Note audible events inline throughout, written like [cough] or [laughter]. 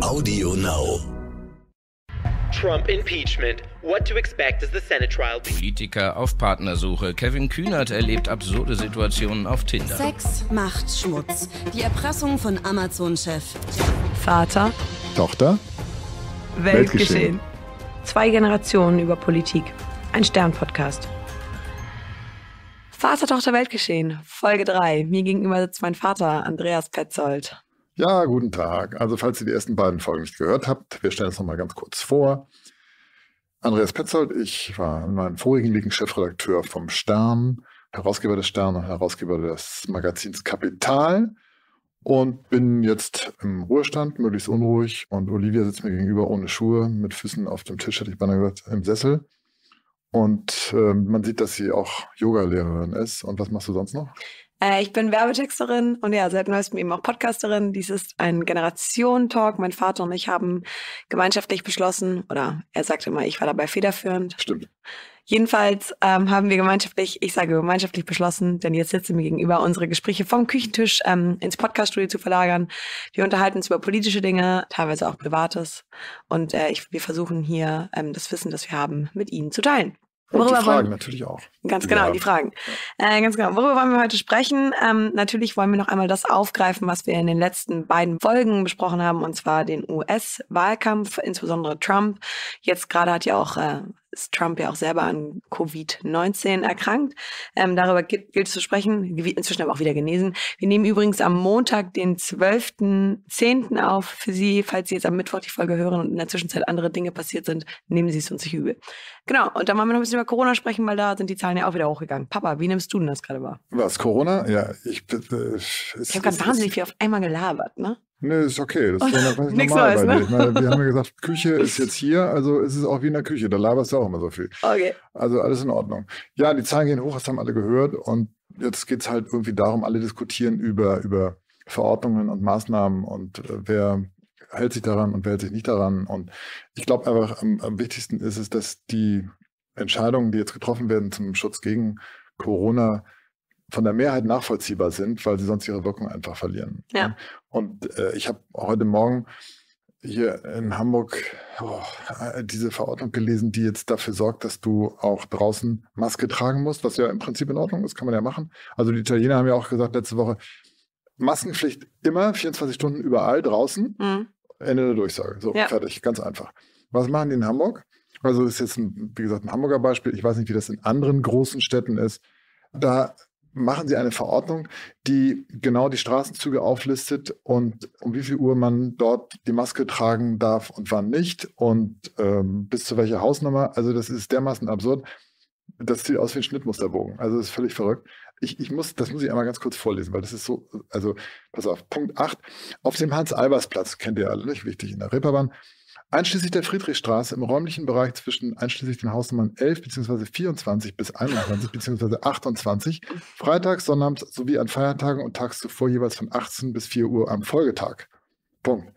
Audio Now. Trump Impeachment. What to expect as the Senate trial Politiker auf Partnersuche. Kevin Kühnert erlebt absurde Situationen auf Tinder. Sex, Macht, Schmutz. Die Erpressung von Amazon-Chef. Vater. Tochter. Weltgeschehen. Zwei Generationen über Politik. Ein Stern-Podcast. Vater, Tochter, Weltgeschehen. Folge 3. Mir gegenüber sitzt mein Vater, Andreas Petzold. Ja, guten Tag. Also, falls ihr die ersten beiden Folgen nicht gehört habt, wir stellen es nochmal ganz kurz vor. Andreas Petzold, ich war in meinem vorigen Leben Chefredakteur vom Stern, Herausgeber des Stern und Herausgeber des Magazins Kapital und bin jetzt im Ruhestand, möglichst unruhig. Und Olivia sitzt mir gegenüber ohne Schuhe, mit Füßen auf dem Tisch, hätte ich beinahe gesagt, im Sessel. Und äh, man sieht, dass sie auch Yogalehrerin ist. Und was machst du sonst noch? Äh, ich bin Werbetexterin und ja, seit neuestem eben auch Podcasterin. Dies ist ein Generation-Talk. Mein Vater und ich haben gemeinschaftlich beschlossen, oder er sagt immer, ich war dabei federführend. Stimmt. Jedenfalls ähm, haben wir gemeinschaftlich, ich sage gemeinschaftlich beschlossen, denn jetzt sitzen wir gegenüber, unsere Gespräche vom Küchentisch ähm, ins Podcaststudio zu verlagern. Wir unterhalten uns über politische Dinge, teilweise auch Privates. Und äh, ich, wir versuchen hier ähm, das Wissen, das wir haben, mit Ihnen zu teilen. Worüber die Fragen wollen, natürlich auch. Ganz genau, ja. die Fragen. Äh, ganz genau. Worüber wollen wir heute sprechen? Ähm, natürlich wollen wir noch einmal das aufgreifen, was wir in den letzten beiden Folgen besprochen haben, und zwar den US-Wahlkampf, insbesondere Trump. Jetzt gerade hat ja auch äh, ist Trump ja auch selber an Covid-19 erkrankt. Ähm, darüber gilt, gilt zu sprechen, inzwischen aber auch wieder genesen. Wir nehmen übrigens am Montag, den 12.10. auf für Sie, falls Sie jetzt am Mittwoch die Folge hören und in der Zwischenzeit andere Dinge passiert sind, nehmen Sie es uns nicht übel. Genau, und dann wollen wir noch ein bisschen über Corona sprechen, weil da sind die Zahlen ja auch wieder hochgegangen. Papa, wie nimmst du denn das gerade wahr? Was, Corona? Ja, ich... Äh, ich habe gerade wahnsinnig viel auf einmal gelabert, ne? Nee, ist okay. Das ist [laughs] normal weiß, bei ne? dir. Meine, wir haben ja [laughs] gesagt, Küche ist jetzt hier, also ist es auch wie in der Küche. Da laberst du auch immer so viel. Okay. Also alles in Ordnung. Ja, die Zahlen gehen hoch, das haben alle gehört. Und jetzt geht es halt irgendwie darum, alle diskutieren über, über Verordnungen und Maßnahmen und äh, wer hält sich daran und wer hält sich nicht daran. Und ich glaube einfach, am, am wichtigsten ist es, dass die Entscheidungen, die jetzt getroffen werden zum Schutz gegen Corona, von der Mehrheit nachvollziehbar sind, weil sie sonst ihre Wirkung einfach verlieren. Ja. Und äh, ich habe heute Morgen hier in Hamburg oh, äh, diese Verordnung gelesen, die jetzt dafür sorgt, dass du auch draußen Maske tragen musst, was ja im Prinzip in Ordnung ist, kann man ja machen. Also die Italiener haben ja auch gesagt letzte Woche, Maskenpflicht immer 24 Stunden überall draußen. Mhm. Ende der Durchsage. So, ja. fertig, ganz einfach. Was machen die in Hamburg? Also das ist jetzt, ein, wie gesagt, ein Hamburger Beispiel. Ich weiß nicht, wie das in anderen großen Städten ist. Da machen sie eine Verordnung, die genau die Straßenzüge auflistet und um wie viel Uhr man dort die Maske tragen darf und wann nicht und ähm, bis zu welcher Hausnummer. Also das ist dermaßen absurd. Das sieht aus wie ein Schnittmusterbogen. Also das ist völlig verrückt. Ich, ich muss, das muss ich einmal ganz kurz vorlesen, weil das ist so, also pass auf, Punkt 8. Auf dem Hans-Albers-Platz, kennt ihr alle nicht, wichtig in der Reeperbahn, einschließlich der Friedrichstraße im räumlichen Bereich zwischen einschließlich den Hausnummern 11 bzw. 24 bis 21 bzw. 28, freitags, sonnabends sowie an Feiertagen und tags zuvor jeweils von 18 bis 4 Uhr am Folgetag. Punkt.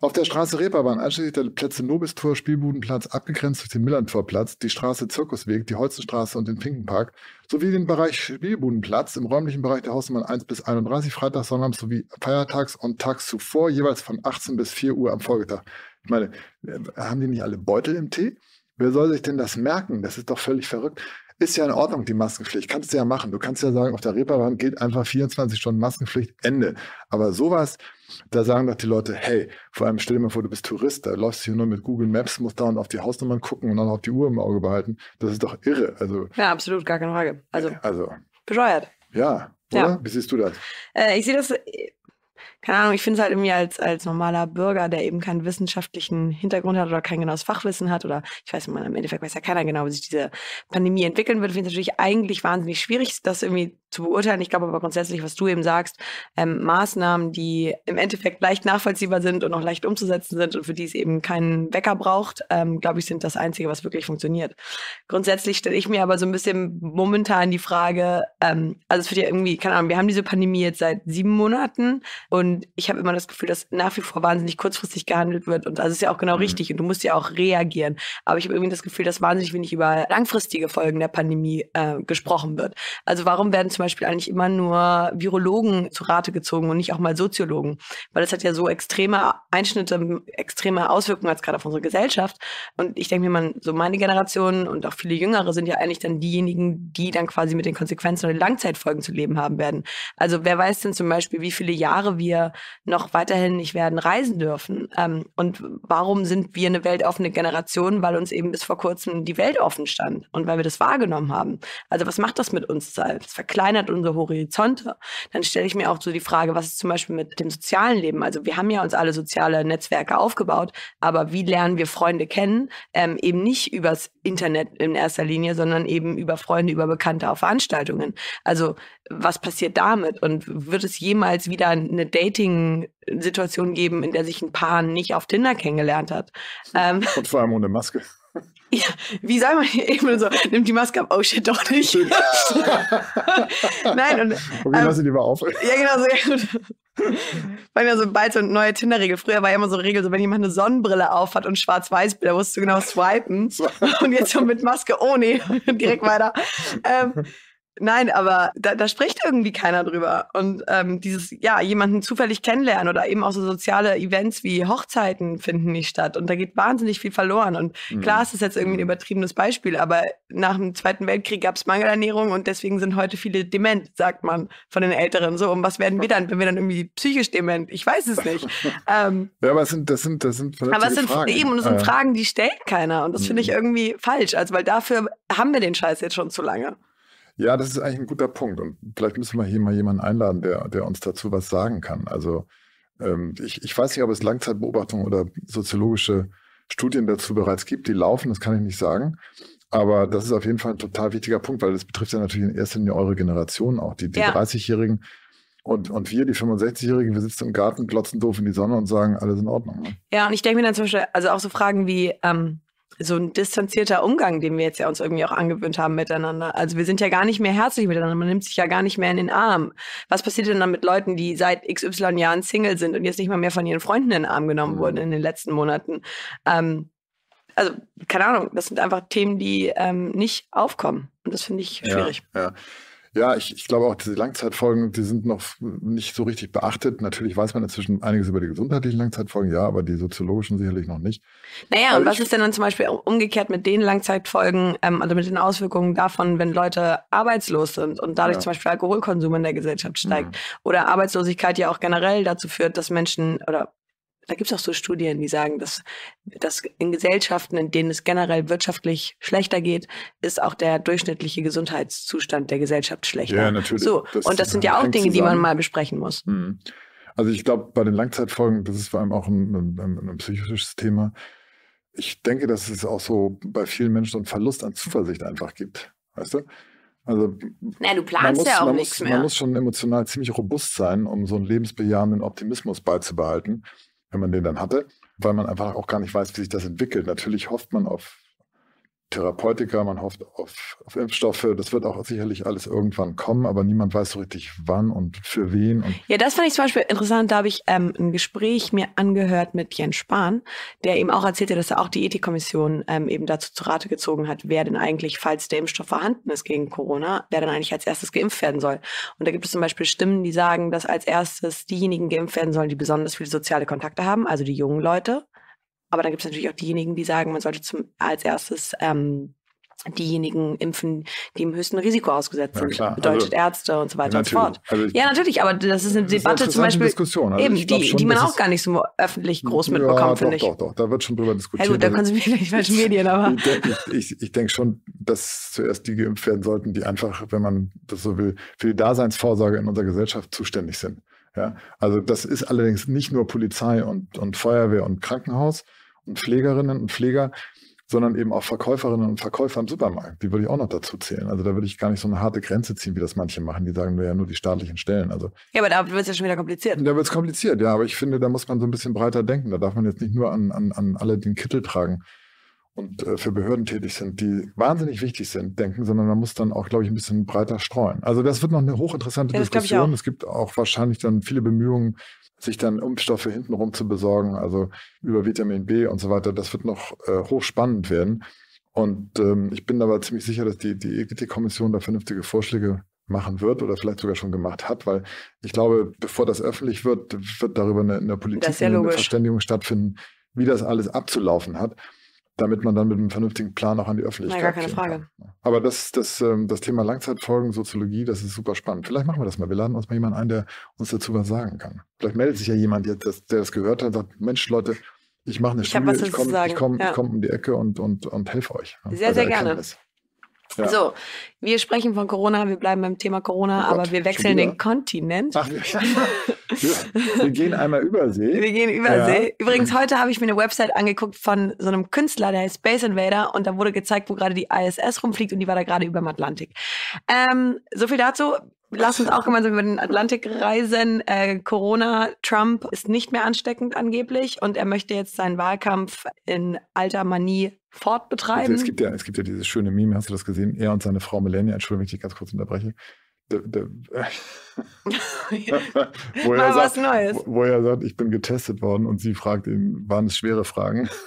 Auf der Straße Reeperbahn, einschließlich der Plätze Nobistor, Spielbudenplatz, abgegrenzt durch den Millantorplatz, die Straße Zirkusweg, die Holzenstraße und den Pinkenpark, sowie den Bereich Spielbudenplatz im räumlichen Bereich der Hausnummern 1 bis 31, Freitags, Sonnabends sowie Feiertags und Tags zuvor jeweils von 18 bis 4 Uhr am Folgetag. Ich meine, haben die nicht alle Beutel im Tee? Wer soll sich denn das merken? Das ist doch völlig verrückt. Ist ja in Ordnung, die Maskenpflicht. Kannst du ja machen. Du kannst ja sagen, auf der Reeperbahn gilt einfach 24 Stunden Maskenpflicht, Ende. Aber sowas, da sagen doch die Leute, hey, vor allem stell dir mal vor, du bist Tourist, da läufst du hier nur mit Google Maps, musst dauernd auf die Hausnummern gucken und dann auf die Uhr im Auge behalten. Das ist doch irre. Also, ja, absolut, gar keine Frage. Also, also bescheuert. Ja, oder? Ja. Wie siehst du das? Äh, ich sehe das äh, keine Ahnung, ich finde es halt irgendwie als, als normaler Bürger, der eben keinen wissenschaftlichen Hintergrund hat oder kein genaues Fachwissen hat oder ich weiß nicht, im Endeffekt weiß ja keiner genau, wie sich diese Pandemie entwickeln wird, finde ich natürlich eigentlich wahnsinnig schwierig, das irgendwie zu beurteilen. Ich glaube aber grundsätzlich, was du eben sagst, ähm, Maßnahmen, die im Endeffekt leicht nachvollziehbar sind und auch leicht umzusetzen sind und für die es eben keinen Wecker braucht, ähm, glaube ich, sind das Einzige, was wirklich funktioniert. Grundsätzlich stelle ich mir aber so ein bisschen momentan die Frage, ähm, also es wird ja irgendwie, keine Ahnung, wir haben diese Pandemie jetzt seit sieben Monaten. Und ich habe immer das Gefühl, dass nach wie vor wahnsinnig kurzfristig gehandelt wird. Und das ist ja auch genau mhm. richtig. Und du musst ja auch reagieren. Aber ich habe irgendwie das Gefühl, dass wahnsinnig wenig über langfristige Folgen der Pandemie äh, gesprochen wird. Also warum werden zum Beispiel eigentlich immer nur Virologen zu Rate gezogen und nicht auch mal Soziologen? Weil das hat ja so extreme Einschnitte, extreme Auswirkungen als gerade auf unsere Gesellschaft. Und ich denke mir, mal, so meine Generation und auch viele Jüngere sind ja eigentlich dann diejenigen, die dann quasi mit den Konsequenzen oder den Langzeitfolgen zu leben haben werden. Also wer weiß denn zum Beispiel, wie viele Jahre wir noch weiterhin nicht werden reisen dürfen? Ähm, und warum sind wir eine weltoffene Generation? Weil uns eben bis vor kurzem die Welt offen stand und weil wir das wahrgenommen haben. Also was macht das mit uns? Es verkleinert unsere Horizonte. Dann stelle ich mir auch so die Frage, was ist zum Beispiel mit dem sozialen Leben? Also wir haben ja uns alle soziale Netzwerke aufgebaut, aber wie lernen wir Freunde kennen? Ähm, eben nicht übers Internet in erster Linie, sondern eben über Freunde, über Bekannte auf Veranstaltungen. Also was passiert damit? Und wird es jemals wieder eine Dating-Situation geben, in der sich ein Paar nicht auf Tinder kennengelernt hat? Ähm, Und vor allem ohne Maske. [laughs] Ja, wie soll man hier [laughs] eben so, nimmt die Maske ab, oh shit, doch nicht. [laughs] Nein, und. Okay, ähm, lass ihn lieber auf. Ja, genau, so. gut. Weil ja so bald so eine neue Tinder-Regel. Früher war ja immer so eine Regel, so wenn jemand eine Sonnenbrille auf hat und schwarz weiß da musst du genau swipen. Und jetzt so mit Maske, oh nee, direkt weiter. Ähm, Nein, aber da, da, spricht irgendwie keiner drüber. Und ähm, dieses, ja, jemanden zufällig kennenlernen oder eben auch so soziale Events wie Hochzeiten finden nicht statt. Und da geht wahnsinnig viel verloren. Und mhm. klar ist jetzt irgendwie ein übertriebenes Beispiel, aber nach dem Zweiten Weltkrieg gab es Mangelernährung und deswegen sind heute viele dement, sagt man von den Älteren. So, und was werden wir dann, wenn wir dann irgendwie psychisch dement? Ich weiß es nicht. [laughs] ähm, ja, aber es sind, das sind, das sind Aber es sind Fragen. eben, und es sind äh. Fragen, die stellt keiner. Und das finde ich mhm. irgendwie falsch. Also, weil dafür haben wir den Scheiß jetzt schon zu lange. Ja, das ist eigentlich ein guter Punkt. Und vielleicht müssen wir hier mal jemanden einladen, der, der uns dazu was sagen kann. Also ähm, ich, ich weiß nicht, ob es Langzeitbeobachtungen oder soziologische Studien dazu bereits gibt, die laufen, das kann ich nicht sagen. Aber das ist auf jeden Fall ein total wichtiger Punkt, weil das betrifft ja natürlich in erster Linie eure Generation, auch die, die ja. 30-Jährigen. Und, und wir, die 65-Jährigen, wir sitzen im Garten, glotzen doof in die Sonne und sagen, alles in Ordnung. Ne? Ja, und ich denke mir dann zum Beispiel, also auch so Fragen wie, ähm, so ein distanzierter Umgang, den wir jetzt ja uns irgendwie auch angewöhnt haben miteinander. Also wir sind ja gar nicht mehr herzlich miteinander, man nimmt sich ja gar nicht mehr in den Arm. Was passiert denn dann mit Leuten, die seit XY Jahren Single sind und jetzt nicht mal mehr von ihren Freunden in den Arm genommen mhm. wurden in den letzten Monaten? Ähm, also keine Ahnung, das sind einfach Themen, die ähm, nicht aufkommen. Und das finde ich schwierig. Ja, ja. Ja, ich, ich glaube auch, diese Langzeitfolgen, die sind noch nicht so richtig beachtet. Natürlich weiß man inzwischen einiges über die gesundheitlichen Langzeitfolgen, ja, aber die soziologischen sicherlich noch nicht. Naja, aber und was ist denn dann zum Beispiel umgekehrt mit den Langzeitfolgen, ähm, also mit den Auswirkungen davon, wenn Leute arbeitslos sind und dadurch ja. zum Beispiel Alkoholkonsum in der Gesellschaft steigt mhm. oder Arbeitslosigkeit ja auch generell dazu führt, dass Menschen oder da gibt es auch so Studien, die sagen, dass, dass in Gesellschaften, in denen es generell wirtschaftlich schlechter geht, ist auch der durchschnittliche Gesundheitszustand der Gesellschaft schlechter. Ja, natürlich. So, das und das sind ja auch Dinge, zusammen. die man mal besprechen muss. Hm. Also ich glaube, bei den Langzeitfolgen, das ist vor allem auch ein, ein, ein psychisches Thema. Ich denke, dass es auch so bei vielen Menschen einen Verlust an Zuversicht einfach gibt. Weißt du? Also, Na, du planst muss, ja auch nichts mehr. Man muss schon emotional ziemlich robust sein, um so einen lebensbejahenden Optimismus beizubehalten wenn man den dann hatte, weil man einfach auch gar nicht weiß, wie sich das entwickelt. Natürlich hofft man auf Therapeutika, man hofft auf, auf, Impfstoffe. Das wird auch sicherlich alles irgendwann kommen, aber niemand weiß so richtig, wann und für wen. Und ja, das fand ich zum Beispiel interessant. Da habe ich ähm, ein Gespräch mir angehört mit Jens Spahn, der eben auch erzählte, dass er auch die Ethikkommission ähm, eben dazu zu Rate gezogen hat, wer denn eigentlich, falls der Impfstoff vorhanden ist gegen Corona, wer denn eigentlich als erstes geimpft werden soll. Und da gibt es zum Beispiel Stimmen, die sagen, dass als erstes diejenigen geimpft werden sollen, die besonders viele soziale Kontakte haben, also die jungen Leute aber dann gibt es natürlich auch diejenigen, die sagen, man sollte zum, als erstes ähm, diejenigen impfen, die im höchsten Risiko ausgesetzt sind. Ja, Bedeutet also, Ärzte und so weiter und so fort. Also ja, natürlich, aber das ist eine das Debatte ist zum Beispiel, Diskussion. Also eben, die, schon, die man auch gar nicht so öffentlich groß ja, mitbekommt, finde ich. Doch, doch, da wird schon drüber diskutiert. Ja gut, da können konsumieren wir nicht falsche also, Medien, aber... Ich, ich, ich denke schon, dass zuerst die geimpft werden sollten, die einfach, wenn man das so will, für die Daseinsvorsorge in unserer Gesellschaft zuständig sind. Ja? Also das ist allerdings nicht nur Polizei und, und Feuerwehr und Krankenhaus, und Pflegerinnen und Pfleger, sondern eben auch Verkäuferinnen und Verkäufer im Supermarkt. Die würde ich auch noch dazu zählen. Also da würde ich gar nicht so eine harte Grenze ziehen, wie das manche machen. Die sagen ja nur die staatlichen Stellen. Also, ja, aber da wird es ja schon wieder kompliziert. Da wird es kompliziert, ja. Aber ich finde, da muss man so ein bisschen breiter denken. Da darf man jetzt nicht nur an, an, an alle den Kittel tragen und äh, für Behörden tätig sind, die wahnsinnig wichtig sind, denken, sondern man muss dann auch, glaube ich, ein bisschen breiter streuen. Also das wird noch eine hochinteressante ja, Diskussion. Es gibt auch wahrscheinlich dann viele Bemühungen, sich dann Impfstoffe hintenrum zu besorgen, also über Vitamin B und so weiter. Das wird noch äh, hochspannend werden. Und ähm, ich bin aber ziemlich sicher, dass die, die EGT-Kommission da vernünftige Vorschläge machen wird oder vielleicht sogar schon gemacht hat, weil ich glaube, bevor das öffentlich wird, wird darüber eine, eine Politik, ja eine Verständigung stattfinden, wie das alles abzulaufen hat damit man dann mit einem vernünftigen Plan auch an die Öffentlichkeit kommt. gar keine Frage. Kann. Aber das, das, ähm, das Thema Langzeitfolgen, Soziologie, das ist super spannend. Vielleicht machen wir das mal. Wir laden uns mal jemanden ein, der uns dazu was sagen kann. Vielleicht meldet sich ja jemand, der, der das gehört hat und sagt, Mensch, Leute, ich mache eine ich Studie, ich komme komm, ja. komm um die Ecke und, und, und helfe euch. Sehr, also sehr gerne. Ja. So, wir sprechen von Corona, wir bleiben beim Thema Corona, oh Gott, aber wir wechseln den Kontinent. Ach, [laughs] wir, wir gehen einmal übersee. Wir gehen übersee. Ja. Übrigens, heute habe ich mir eine Website angeguckt von so einem Künstler, der heißt Space Invader, und da wurde gezeigt, wo gerade die ISS rumfliegt und die war da gerade über dem Atlantik. Ähm, so viel dazu. Lass uns auch gemeinsam über den Atlantik reisen. Äh, Corona, Trump ist nicht mehr ansteckend angeblich und er möchte jetzt seinen Wahlkampf in alter Manie fortbetreiben. Es gibt ja, es gibt ja dieses schöne Meme, hast du das gesehen? Er und seine Frau Melania, Entschuldigung, wenn ich ganz kurz unterbreche. Da, da, [laughs] wo, er sagt, wo, wo er sagt, ich bin getestet worden und sie fragt ihn, waren es schwere Fragen? [laughs]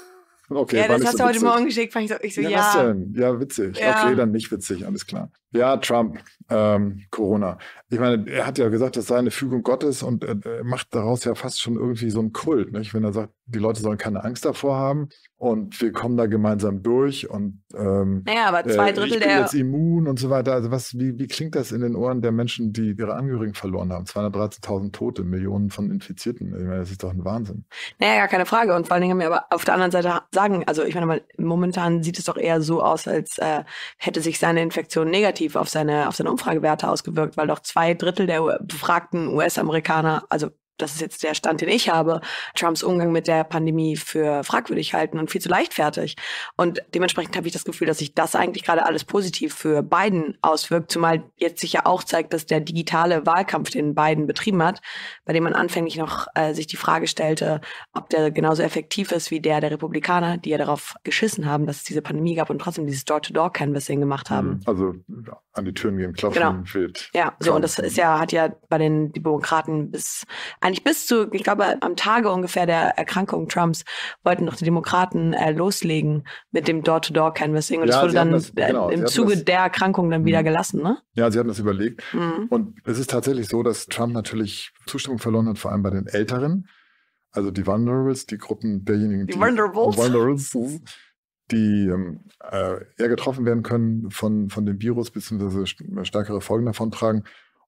Okay, ja, das hast so du heute Morgen geschickt, fand ich so, ich so ja. Ja, ja witzig. Ja. Okay, dann nicht witzig, alles klar. Ja, Trump, ähm, Corona. Ich meine, er hat ja gesagt, das sei eine Fügung Gottes und äh, macht daraus ja fast schon irgendwie so einen Kult, nicht? wenn er sagt, die Leute sollen keine Angst davor haben und wir kommen da gemeinsam durch und ähm, naja, aber zwei äh, Drittel äh, ich bin der jetzt immun und so weiter. Also was, wie, wie klingt das in den Ohren der Menschen, die ihre Angehörigen verloren haben? 213.000 Tote, Millionen von Infizierten. Ich meine, das ist doch ein Wahnsinn. Naja, gar keine Frage. Und vor allen Dingen haben wir aber auf der anderen Seite sagen, also ich meine, momentan sieht es doch eher so aus, als äh, hätte sich seine Infektion negativ negativ auf seine, auf seine Umfragewerte ausgewirkt, weil doch zwei Drittel der befragten US-Amerikaner, also das ist jetzt der Stand, den ich habe, Trumps Umgang mit der Pandemie für fragwürdig halten und viel zu leichtfertig. Und dementsprechend habe ich das Gefühl, dass sich das eigentlich gerade alles positiv für Biden auswirkt, zumal jetzt sich ja auch zeigt, dass der digitale Wahlkampf, den Biden betrieben hat, bei dem man anfänglich noch äh, sich die Frage stellte, ob der genauso effektiv ist wie der der Republikaner, die ja darauf geschissen haben, dass es diese Pandemie gab und trotzdem dieses Door-to-Door-Canvassing gemacht haben. Mhm. Also an die Türen gehen, klopfen genau. wird. Ja, so und das ist ja hat ja bei den Demokraten bis eigentlich bis zu, ich glaube, am Tage ungefähr der Erkrankung Trumps wollten noch die Demokraten äh, loslegen mit dem Door-to-Door-Canvassing. Und ja, das wurde dann das, äh, genau, im Zuge das, der Erkrankung dann wieder mhm. gelassen, ne? Ja, sie hatten das überlegt. Mhm. Und es ist tatsächlich so, dass Trump natürlich Zustimmung verloren hat, vor allem bei den Älteren. Also die Vulnerables, die Gruppen derjenigen, die, die Vulnerables, die ähm, äh, eher getroffen werden können von, von dem Virus, beziehungsweise stärkere Folgen davon tragen.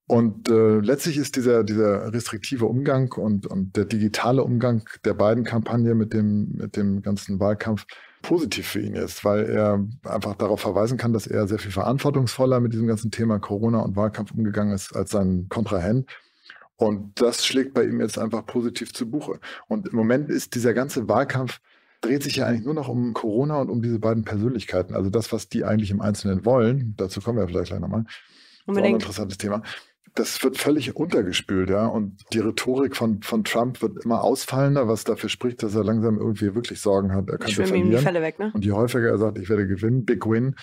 Und äh, letztlich ist dieser, dieser restriktive Umgang und, und der digitale Umgang der beiden Kampagne mit dem, mit dem ganzen Wahlkampf positiv für ihn ist, weil er einfach darauf verweisen kann, dass er sehr viel verantwortungsvoller mit diesem ganzen Thema Corona und Wahlkampf umgegangen ist als sein Kontrahent. Und das schlägt bei ihm jetzt einfach positiv zu Buche. Und im Moment ist dieser ganze Wahlkampf dreht sich ja eigentlich nur noch um Corona und um diese beiden Persönlichkeiten. Also das, was die eigentlich im Einzelnen wollen, dazu kommen wir vielleicht gleich nochmal. Unbedingt. Das ist auch ein interessantes Thema das wird völlig untergespült, ja. Und die Rhetorik von, von Trump wird immer ausfallender, was dafür spricht, dass er langsam irgendwie wirklich Sorgen hat. Er kann Schwimmen verlieren. Ihm die Fälle weg, ne? Und je häufiger er sagt, ich werde gewinnen, Big Win,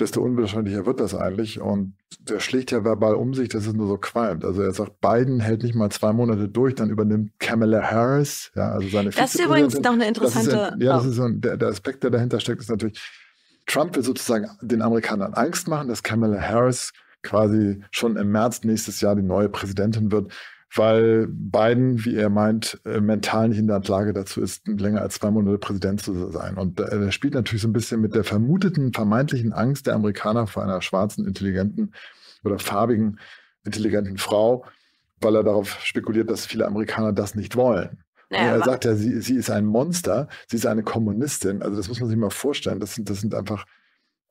desto unwahrscheinlicher wird das eigentlich. Und der schlägt ja verbal um sich, dass es nur so qualmt. Also er sagt, Biden hält nicht mal zwei Monate durch, dann übernimmt Kamala Harris, ja, also seine Das ist übrigens noch eine interessante. Das ist, ja, das ist so ein, der, der Aspekt, der dahinter steckt, ist natürlich, Trump will sozusagen den Amerikanern Angst machen, dass Kamala Harris quasi schon im März nächstes Jahr die neue Präsidentin wird, weil Biden, wie er meint, äh, mental nicht in der Lage dazu ist, länger als zwei Monate Präsident zu sein. Und äh, er spielt natürlich so ein bisschen mit der vermuteten, vermeintlichen Angst der Amerikaner vor einer schwarzen, intelligenten oder farbigen, intelligenten Frau, weil er darauf spekuliert, dass viele Amerikaner das nicht wollen. Naja, er sagt ja, sie, sie, ist ein Monster, sie ist eine Kommunistin. Also das muss man sich mal vorstellen. Das sind, das sind einfach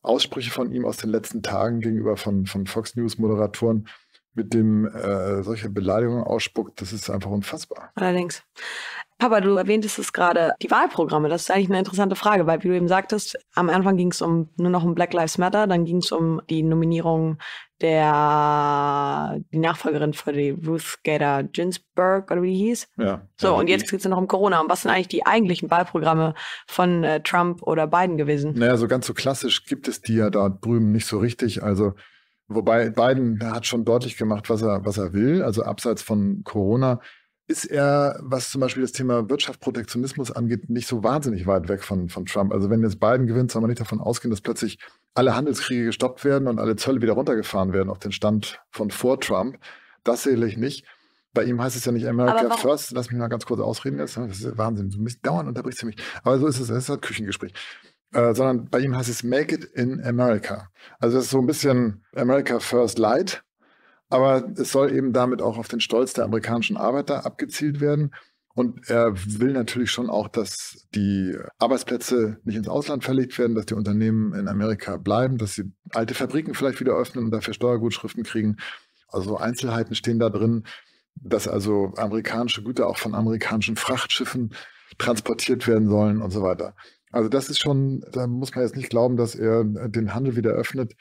Aussprüche von ihm aus den letzten Tagen gegenüber von, von Fox News-Moderatoren mit dem äh, solche Beleidigungen ausspuckt, das ist einfach unfassbar. Allerdings. Aber du erwähntest es gerade, die Wahlprogramme, das ist eigentlich eine interessante Frage, weil wie du eben sagtest, am Anfang ging es um nur noch um Black Lives Matter, dann ging es um die Nominierung der die Nachfolgerin für die Ruth Gader Ginsburg oder wie die hieß. Ja. So, ja, und jetzt geht es ja noch um Corona. Und was sind eigentlich die eigentlichen Wahlprogramme von äh, Trump oder Biden gewesen? Naja, so ganz so klassisch gibt es die ja da drüben nicht so richtig. Also Wobei Biden hat schon deutlich gemacht, was er, was er will. Also abseits von Corona ist er, was zum Beispiel das Thema Wirtschaftsprotektionismus angeht, nicht so wahnsinnig weit weg von, von Trump. Also wenn jetzt Biden gewinnt, soll man nicht davon ausgehen, dass plötzlich alle Handelskriege gestoppt werden und alle Zölle wieder runtergefahren werden auf den Stand von vor Trump. Das sehe ich nicht. Bei ihm heißt es ja nicht America First. Lass mich mal ganz kurz ausreden jetzt. Ne? Das ist Wahnsinn. Du bist dauernd unterbrichst du mich. Aber so ist es. Das ist ein halt Küchengespräch. Äh, sondern bei ihm heißt es Make it in America. Also das ist so ein bisschen America First Light. Aber es soll eben damit auch auf den Stolz der amerikanischen Arbeiter abgezielt werden. Und er will natürlich schon auch, dass die Arbeitsplätze nicht ins Ausland verlegt werden, dass die Unternehmen in Amerika bleiben, dass sie alte Fabriken vielleicht wieder öffnen und dafür Steuergutschriften kriegen. Also Einzelheiten stehen da drin, dass also amerikanische Güter auch von amerikanischen Frachtschiffen transportiert werden sollen und so weiter. Also das ist schon, da muss man jetzt nicht glauben, dass er den Handel wieder öffnet.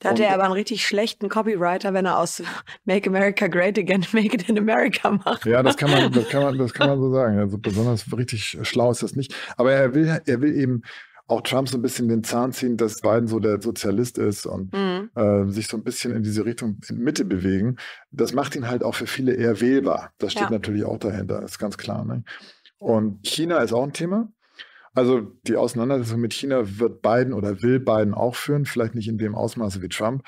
Da hatte er aber einen richtig schlechten Copywriter, wenn er aus [laughs] Make America Great Again, [laughs] Make It in America macht. Ja, das kann man, das kann man, das kann man so [laughs] sagen. Also besonders richtig schlau ist das nicht. Aber er will, er will eben auch Trump so ein bisschen den Zahn ziehen, dass Biden so der Sozialist ist und mhm. äh, sich so ein bisschen in diese Richtung in Mitte bewegen. Das macht ihn halt auch für viele eher wählbar. Das steht ja. natürlich auch dahinter, ist ganz klar. Ne? Und China ist auch ein Thema. Also die Auseinandersetzung mit China wird Biden oder will Biden auch führen, vielleicht nicht in dem Ausmaße wie Trump.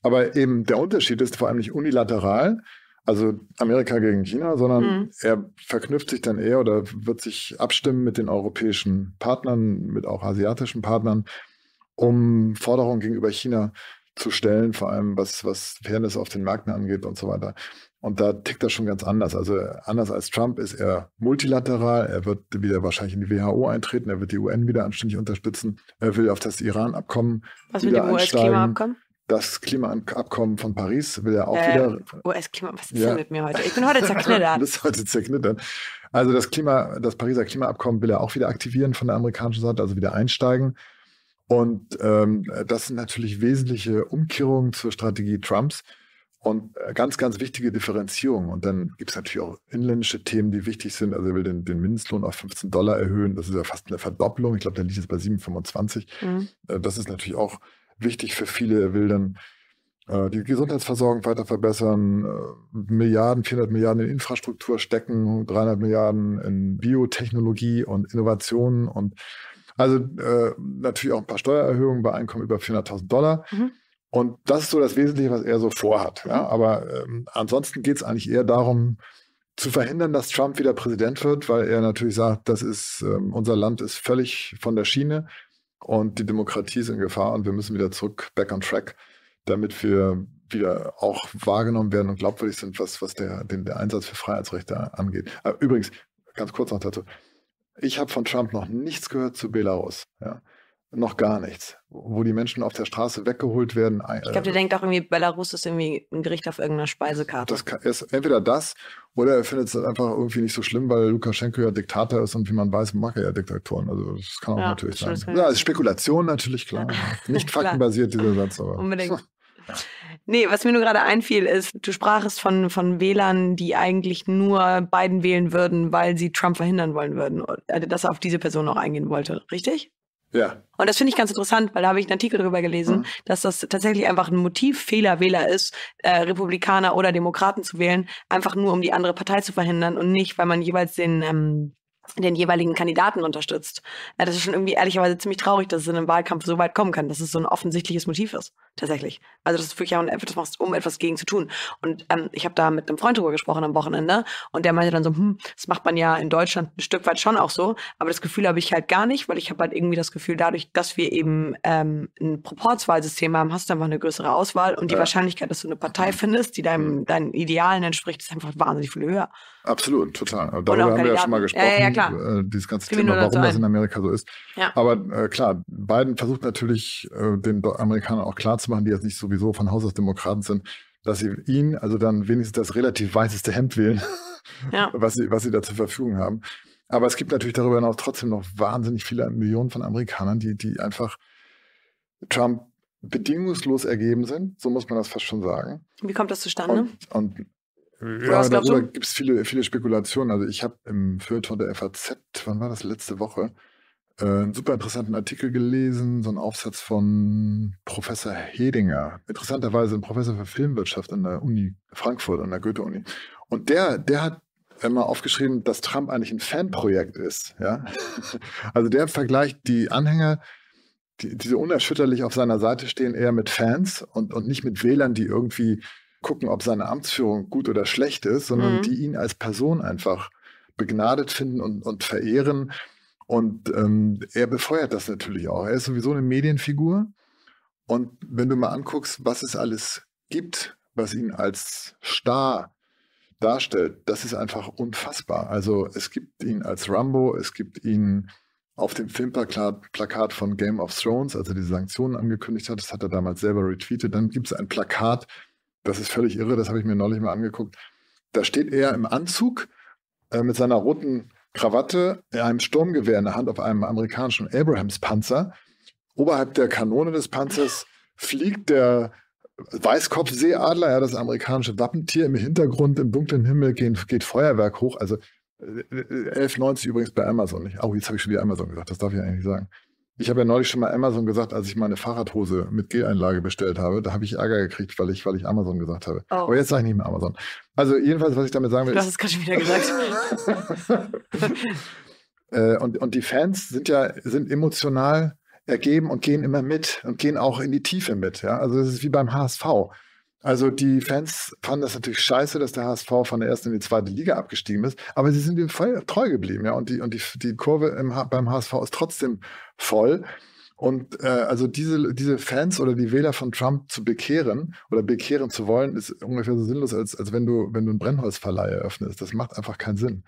Aber eben der Unterschied ist vor allem nicht unilateral, also Amerika gegen China, sondern mhm. er verknüpft sich dann eher oder wird sich abstimmen mit den europäischen Partnern, mit auch asiatischen Partnern, um Forderungen gegenüber China zu stellen, vor allem was, was Fairness auf den Märkten angeht und so weiter. Und da tickt das schon ganz anders. Also anders als Trump ist er multilateral. Er wird wieder wahrscheinlich in die WHO eintreten. Er wird die UN wieder anständig unterstützen. Er will auf das Iran-Abkommen. Was mit dem US-Klimaabkommen? Das Klimaabkommen von Paris will er auch äh, wieder. US-Klima, was ist ja. denn mit mir heute? Ich bin heute zerknittert. [laughs] du bist heute zerknittert. Also das Klima, das Pariser Klimaabkommen will er auch wieder aktivieren von der amerikanischen Seite, also wieder einsteigen. Und ähm, das sind natürlich wesentliche Umkehrungen zur Strategie Trumps. Und äh, ganz, ganz wichtige Differenzierung. Und dann gibt es natürlich auch inländische Themen, die wichtig sind. Also er will den, den, Mindestlohn auf 15 Dollar erhöhen. Das ist ja fast eine Verdopplung. Ich glaube, der liegt jetzt bei 7,25. Mhm. Äh, das ist natürlich auch wichtig für viele. Er will dann äh, die Gesundheitsversorgung weiter verbessern, äh, Milliarden, 400 Milliarden in Infrastruktur stecken, 300 Milliarden in Biotechnologie und Innovationen und also äh, natürlich auch ein paar Steuererhöhungen bei Einkommen über 400.000 Dollar. Mhm. Und das ist so das Wesentliche, was er so vorhat. Ja? Mhm. Aber ähm, ansonsten geht es eigentlich eher darum, zu verhindern, dass Trump wieder Präsident wird, weil er natürlich sagt, das ist, ähm, unser Land ist völlig von der Schiene und die Demokratie ist in Gefahr und wir müssen wieder zurück, back on track, damit wir wieder auch wahrgenommen werden und glaubwürdig sind, was, was der, den, der Einsatz für Freiheitsrechte angeht. Äh, übrigens, ganz kurz noch dazu. Ich habe von Trump noch nichts gehört zu Belarus. Ja noch gar nichts, wo die Menschen auf der Straße weggeholt werden. Ich glaube, äh, der äh, denkt auch irgendwie, Belarus ist irgendwie ein Gericht auf irgendeiner Speisekarte. Das kann, ist entweder das oder er findet es einfach irgendwie nicht so schlimm, weil Lukaschenko ja Diktator ist und wie man weiß, mag er ja Diktatoren. Also das kann auch ja, natürlich sein. Ja, ist Spekulation natürlich, klar. [laughs] nicht faktenbasiert, dieser Satz, aber. Unbedingt. [laughs] Nee, was mir nur gerade einfiel, ist, du sprachest von, von Wählern, die eigentlich nur Biden wählen würden, weil sie Trump verhindern wollen würden, äh, dass er auf diese Person auch eingehen wollte, richtig? Ja. Und das finde ich ganz interessant, weil da habe ich einen Artikel drüber gelesen, mhm. dass das tatsächlich einfach ein Motivfehlerwähler ist, äh, Republikaner oder Demokraten zu wählen, einfach nur um die andere Partei zu verhindern und nicht, weil man jeweils den ähm, den jeweiligen Kandidaten unterstützt. Ja, das ist schon irgendwie ehrlicherweise ziemlich traurig, dass es in einem Wahlkampf so weit kommen kann, dass es so ein offensichtliches Motiv ist, tatsächlich. Also das ist wirklich auch etwas machst, um etwas gegen zu tun. Und ähm, ich habe da mit einem Freund drüber gesprochen am Wochenende und der meinte dann so, hm, das macht man ja in Deutschland ein Stück weit schon auch so, aber das Gefühl habe ich halt gar nicht, weil ich habe halt irgendwie das Gefühl, dadurch, dass wir eben ähm, ein Proportswahlsystem haben, hast du einfach eine größere Auswahl und die ja. Wahrscheinlichkeit, dass du eine Partei findest, die deinem mhm. deinen Idealen entspricht, ist einfach wahnsinnig viel höher. Absolut, total. darüber haben wir ja schon mal gesprochen. Ja, ja, klar äh, dieses ganze Klingt Thema, warum das in Amerika so ist. Ja. Aber äh, klar, Biden versucht natürlich, äh, den Amerikanern auch klarzumachen, die jetzt nicht sowieso von Haus aus Demokraten sind, dass sie ihn, also dann wenigstens das relativ weißeste Hemd wählen, ja. [laughs] was, sie, was sie da zur Verfügung haben. Aber es gibt natürlich darüber hinaus trotzdem noch wahnsinnig viele Millionen von Amerikanern, die, die einfach Trump bedingungslos ergeben sind, so muss man das fast schon sagen. Wie kommt das zustande? Und, und ja, darüber gibt es viele, viele Spekulationen. Also ich habe im Feuilleton der FAZ, wann war das, letzte Woche, äh, einen super interessanten Artikel gelesen, so einen Aufsatz von Professor Hedinger. Interessanterweise ein Professor für Filmwirtschaft an der Uni Frankfurt, an der Goethe-Uni. Und der, der hat immer aufgeschrieben, dass Trump eigentlich ein Fanprojekt ist. Ja? [laughs] Also der vergleicht die Anhänger, die, die so unerschütterlich auf seiner Seite stehen, eher mit Fans und, und nicht mit Wählern, die irgendwie gucken, ob seine Amtsführung gut oder schlecht ist, sondern mhm. die ihn als Person einfach begnadet finden und, und verehren. Und ähm, er befeuert das natürlich auch. Er ist sowieso eine Medienfigur. Und wenn du mal anguckst, was es alles gibt, was ihn als Star darstellt, das ist einfach unfassbar. Also es gibt ihn als Rambo, es gibt ihn auf dem Filmplakat von Game of Thrones, als er die Sanktionen angekündigt hat, das hat er damals selber retweetet. Dann gibt es ein Plakat, das ist völlig irre, das habe ich mir neulich mal angeguckt. Da steht er im Anzug äh, mit seiner roten Krawatte, einem Sturmgewehr in der Hand auf einem amerikanischen abrahams panzer Oberhalb der Kanone des Panzers fliegt der Weißkopfseeadler, ja, das amerikanische Wappentier. Im Hintergrund, im dunklen Himmel geht, geht Feuerwerk hoch. Also 11,90 äh, äh, übrigens bei Amazon. Nicht? Oh, jetzt habe ich schon wieder Amazon gesagt, das darf ich eigentlich nicht sagen. Ich habe ja neulich schon mal Amazon gesagt, als ich meine Fahrradhose mit Geleinlage bestellt habe. Da habe ich Ärger gekriegt, weil ich, weil ich Amazon gesagt habe. Oh. Aber jetzt sage ich nicht mehr Amazon. Also jedenfalls, was ich damit sagen will. Du hast es gerade schon wieder gesagt. [laughs] [laughs] Äh, und, und die Fans sind ja sind emotional ergeben und gehen immer mit und gehen auch in die Tiefe mit. Ja? Also es ist wie beim HSV. Also die Fans fanden das natürlich scheiße, dass der HSV von der ersten in die zweite Liga abgestiegen ist, aber sie sind dem voll treu geblieben, ja. Und die, und die, die Kurve im, beim HSV ist trotzdem voll. Und äh, also diese, diese Fans oder die Wähler von Trump zu bekehren oder bekehren zu wollen, ist ungefähr so sinnlos, als, als wenn du, wenn du einen Brennholzverleih eröffnest. Das macht einfach keinen Sinn.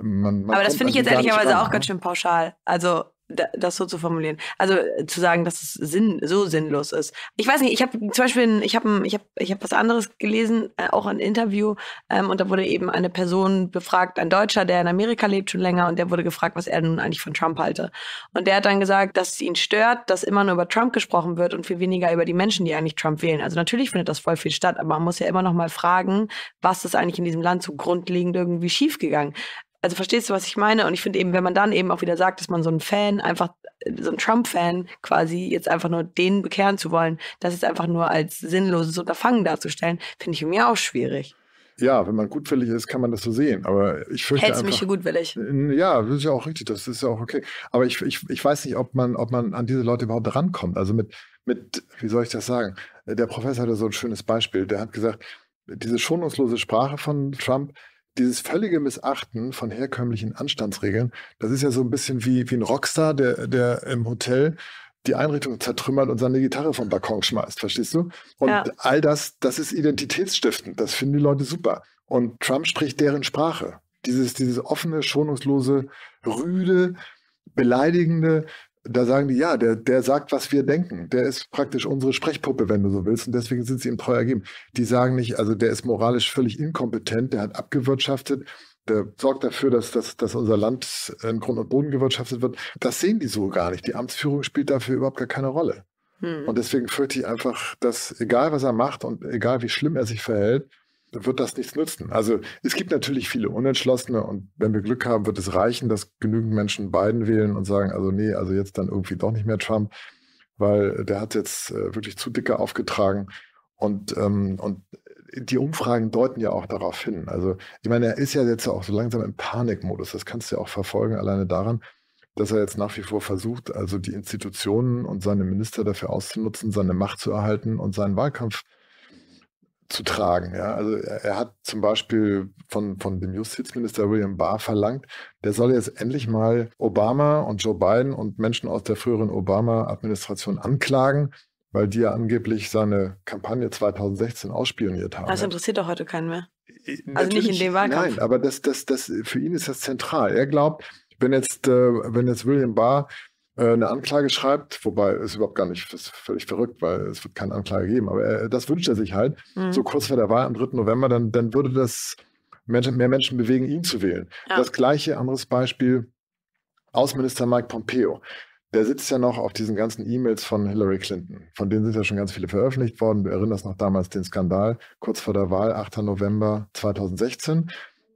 Man, man aber das finde ich jetzt ehrlicherweise auch ne? ganz schön pauschal. Also das so zu formulieren. Also äh, zu sagen, dass es Sinn, so sinnlos ist. Ich weiß nicht, ich habe zum Beispiel, ich habe ich hab, ich hab was anderes gelesen, äh, auch ein Interview, ähm, und da wurde eben eine Person befragt, ein Deutscher, der in Amerika lebt schon länger, und der wurde gefragt, was er nun eigentlich von Trump halte. Und der hat dann gesagt, dass es ihn stört, dass immer nur über Trump gesprochen wird und viel weniger über die Menschen, die eigentlich Trump wählen. Also natürlich findet das voll viel statt, aber man muss ja immer noch mal fragen, was ist eigentlich in diesem Land so grundlegend irgendwie schiefgegangen also verstehst du, was ich meine? Und ich finde eben, wenn man dann eben auch wieder sagt, dass man so einen Fan einfach, so einen Trump-Fan quasi jetzt einfach nur den bekehren zu wollen, das jetzt einfach nur als sinnloses Unterfangen darzustellen, finde ich mir auch schwierig. Ja, wenn man gutwillig ist, kann man das so sehen. Aber ich fürchte. Hältst einfach, mich für gutwillig? Ja, das ist ja auch richtig. Das ist ja auch okay. Aber ich, ich, ich weiß nicht, ob man, ob man an diese Leute überhaupt rankommt. Also mit, mit, wie soll ich das sagen? Der Professor hatte so ein schönes Beispiel. Der hat gesagt, diese schonungslose Sprache von Trump, dieses völlige Missachten von herkömmlichen Anstandsregeln, das ist ja so ein bisschen wie, wie ein Rockstar, der, der im Hotel die Einrichtung zertrümmert und seine Gitarre vom Balkon schmeißt, verstehst du? Und ja. all das, das ist identitätsstiftend, das finden die Leute super. Und Trump spricht deren Sprache. Dieses, dieses offene, schonungslose, rüde, beleidigende, da sagen die, ja, der, der sagt, was wir denken. Der ist praktisch unsere Sprechpuppe, wenn du so willst. Und deswegen sind sie ihm treu ergeben. Die sagen nicht, also der ist moralisch völlig inkompetent, der hat abgewirtschaftet, der sorgt dafür, dass, dass, dass unser Land in Grund und Boden gewirtschaftet wird. Das sehen die so gar nicht. Die Amtsführung spielt dafür überhaupt gar keine Rolle. Hm. Und deswegen fürchte ich einfach, dass egal was er macht und egal wie schlimm er sich verhält, wird das nichts nützen. Also es gibt natürlich viele Unentschlossene und wenn wir Glück haben, wird es reichen, dass genügend Menschen Biden wählen und sagen, also nee, also jetzt dann irgendwie doch nicht mehr Trump, weil der hat jetzt äh, wirklich zu dicke aufgetragen und, ähm, und die Umfragen deuten ja auch darauf hin. Also ich meine, er ist ja jetzt auch so langsam im Panikmodus. Das kannst du ja auch verfolgen, alleine daran, dass er jetzt nach wie vor versucht, also die Institutionen und seine Minister dafür auszunutzen, seine Macht zu erhalten und seinen Wahlkampf zu zu tragen. Ja? Also er, hat zum Beispiel von, von dem Justizminister William Barr verlangt, der soll jetzt endlich mal Obama und Joe Biden und Menschen aus der früheren Obama-Administration anklagen, weil die ja angeblich seine Kampagne 2016 ausspioniert haben. Das interessiert doch heute keinen mehr. Äh, also Natürlich, nicht in dem Wahlkampf. Nein, aber das, das, das, für ihn ist das zentral. Er glaubt, wenn jetzt, äh, wenn jetzt William Barr äh, eine Anklage schreibt, wobei es überhaupt gar nicht, das ist völlig verrückt, weil es wird keine Anklage geben, aber er, äh, das wünscht er sich halt, mhm. so kurz vor der Wahl am 3. November, dann, dann würde das Menschen, mehr Menschen bewegen, ihn zu wählen. Ja. Das gleiche, anderes Beispiel, Außenminister Mike Pompeo. Der sitzt ja noch auf diesen ganzen E-Mails von Hillary Clinton. Von denen sind ja schon ganz viele veröffentlicht worden. Du erinnerst noch damals den Skandal kurz vor der Wahl, 8. November 2016.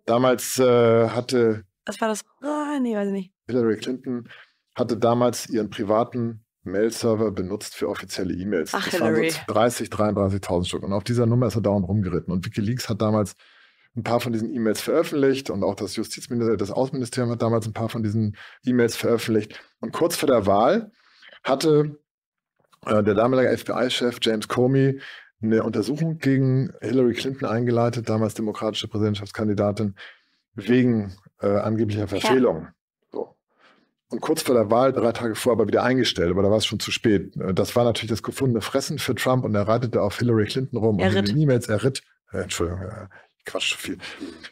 Damals äh, hatte... Was war das? Oh, nee, weiß ich nicht. Hillary Clinton hatte damals ihren privaten Mail-Server benutzt für offizielle E-Mails. Ach, das Hillary. waren so 30, 33.000 Stück. Und auf dieser Nummer ist er dauernd rumgeritten. Und WikiLeaks hat damals ein paar von diesen E-Mails veröffentlicht und auch das Justizministerium, das Außenministerium hat damals ein paar von diesen E-Mails veröffentlicht. Und kurz vor der Wahl hatte äh, der damalige FBI-Chef James Comey eine Untersuchung gegen Hillary Clinton eingeleitet, damals demokratische Präsidentschaftskandidatin, wegen äh, angeblicher Verfehlungen. Ja und kurz vor der Wahl, drei Tage vor, aber wieder eingestellt, aber da war es schon zu spät. Äh, das war natürlich das gefundene Fressen für Trump und er reitete auf Hillary Clinton rum er und in den E-Mails, er äh, Entschuldigung, ich quatsch zu viel.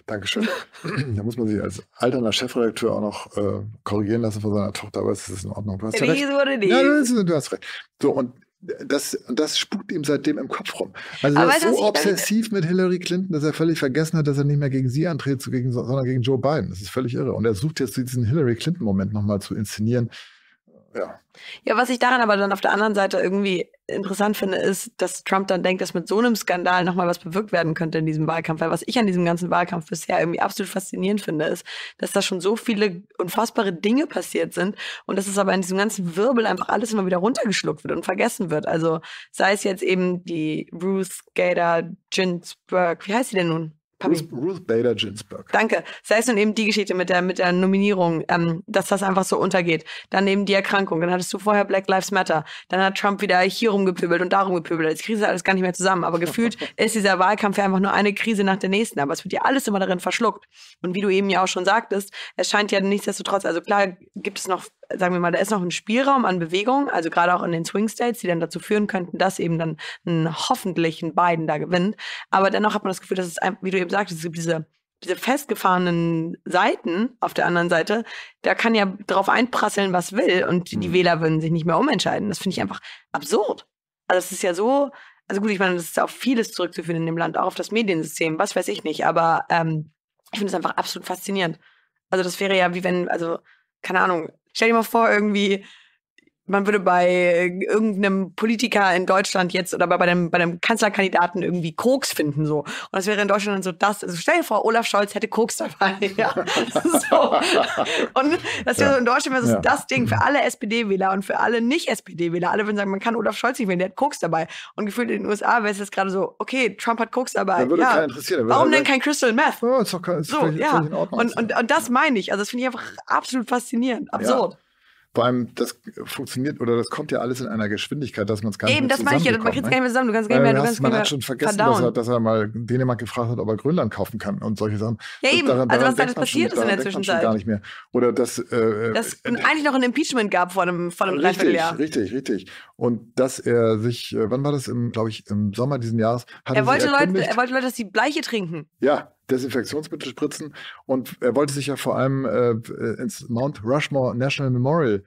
Dankeschön. [laughs] da muss man sich als alterner Chefredakteur auch noch äh, korrigieren lassen von seiner Tochter, aber es ist in Ordnung. Du hast ja recht. Ja, du hast recht. So, und das, das spukt ihm seitdem im Kopf rum. Also er ist so obsessiv mit Hillary Clinton, dass er völlig vergessen hat, dass er nicht mehr gegen sie antritt, sondern gegen Joe Biden. Das ist völlig irre. Und er sucht jetzt diesen Hillary Clinton-Moment nochmal zu inszenieren. Ja. ja, was ich daran aber dann auf der anderen Seite irgendwie interessant finde, ist, dass Trump dann denkt, dass mit so einem Skandal nochmal was bewirkt werden könnte in diesem Wahlkampf. Weil was ich an diesem ganzen Wahlkampf bisher irgendwie absolut faszinierend finde, ist, dass da schon so viele unfassbare Dinge passiert sind und dass es aber in diesem ganzen Wirbel einfach alles immer wieder runtergeschluckt wird und vergessen wird. Also sei es jetzt eben die Ruth Gader Ginsburg, wie heißt sie denn nun? Ruth, Ruth, Bader Ginsburg. Danke. Sei es nun eben die Geschichte mit der, mit der Nominierung, ähm, dass das einfach so untergeht. Dann eben die Erkrankung. Dann hattest du vorher Black Lives Matter. Dann hat Trump wieder hier rumgepöbelt und darum gepöbelt. Jetzt kriegst du alles gar nicht mehr zusammen. Aber gefühlt [laughs] ist dieser Wahlkampf ja einfach nur eine Krise nach der nächsten. Aber es wird ja alles immer darin verschluckt. Und wie du eben ja auch schon sagtest, es scheint ja nichtsdestotrotz, also klar gibt es noch sagen wir mal, da ist noch ein Spielraum an Bewegung, also gerade auch in den Swing States, die dann dazu führen könnten, dass eben dann ein, hoffentlich ein Biden da gewinnt. Aber dennoch hat man das Gefühl, dass es, wie du eben sagst, es gibt diese diese festgefahrenen Seiten auf der anderen Seite, da kann ja drauf einprasseln, was will und die mhm. Wähler würden sich nicht mehr umentscheiden. Das finde ich einfach absurd. Also es ist ja so, also gut, ich meine, das ist auf vieles zurückzuführen in dem Land, auch auf das Mediensystem, was weiß ich nicht, aber ähm, ich finde es einfach absolut faszinierend. Also das wäre ja wie wenn, also keine Ahnung, Stell dir mal vor, irgendwie man würde bei äh, irgendeinem Politiker in Deutschland jetzt oder bei, bei, einem, bei einem Kanzlerkandidaten irgendwie Koks finden. so. Und das wäre in Deutschland dann so das. Also stell dir vor, Olaf Scholz hätte Koks dabei. [laughs] Ja. so. Und das wäre ja. so in Deutschland wäre so ja. das Ding für mhm. alle SPD-Wähler und für alle Nicht-SPD-Wähler. Alle würden sagen, man kann Olaf Scholz nicht wählen, der hat Koks dabei. Und gefühlt in den USA wäre es jetzt gerade so, okay, Trump hat Koks dabei. Dann würde ja. interessieren. Warum denn kein Crystal Meth? Oh, ist doch ist so, völlig, ja. Völlig und, und, und das meine ich. Also das finde ich einfach absolut faszinierend, absurd. Ja. Vor allem, das funktioniert oder das kommt ja alles in einer Geschwindigkeit, dass man es gar nicht Eben, das meine ich ja, man kriegt es gar nicht mehr zusammen. Du kannst gar nicht ne? mehr, du hast, kannst man hat schon vergessen, dass er, dass er, mal Dänemark gefragt hat, ob er Grönland kaufen kann und solche Sachen. Ja, eben. Daran, also, was da alles passiert ist in der Zwischenzeit. Gar nicht mehr. Oder dass. Äh, äh, dass äh, eigentlich noch ein Impeachment gab vor einem, vor einem richtig, Richtig, richtig. Und dass er sich, äh, wann war das, glaube ich, im Sommer diesen Jahres? Er wollte, Leute, er wollte Leute, dass sie Bleiche trinken. Ja, Desinfektionsmittel spritzen. Und er wollte sich ja vor allem äh, ins Mount Rushmore National Memorial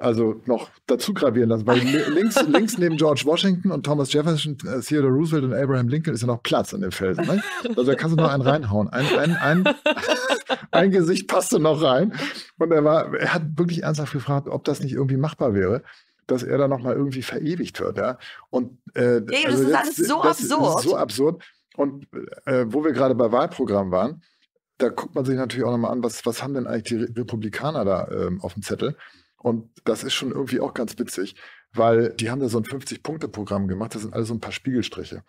also noch dazu gravieren lassen, weil links, [laughs] links neben George Washington und Thomas Jefferson, äh, Theodore Roosevelt und Abraham Lincoln ist ja noch Platz in dem Felsen. Ne? Also da kannst du noch einen reinhauen. Ein, ein, ein, [laughs] ein Gesicht passte noch rein. Und er, war, er hat wirklich ernsthaft gefragt, ob das nicht irgendwie machbar wäre dass er da nochmal irgendwie verewigt wird. Ja? Und, äh, ja, das also ist jetzt, alles so absurd. so absurd. Und äh, wo wir gerade bei Wahlprogramm waren, da guckt man sich natürlich auch nochmal an, was, was haben denn eigentlich die Republikaner da ähm, auf dem Zettel? Und das ist schon irgendwie auch ganz witzig, weil die haben da so ein 50-Punkte-Programm gemacht, das sind alle so ein paar Spiegelstriche.